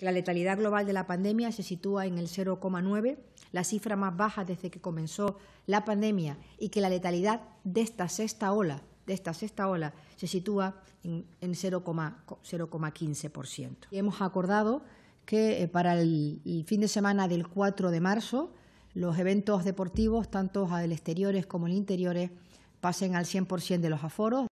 La letalidad global de la pandemia se sitúa en el 0,9, la cifra más baja desde que comenzó la pandemia y que la letalidad de esta sexta ola, de esta sexta ola se sitúa en, 0,15%. Hemos acordado que eh, para el, fin de semana del 4 de marzo los eventos deportivos, tanto al exteriores como al interiores, pasen al 100% de los aforos.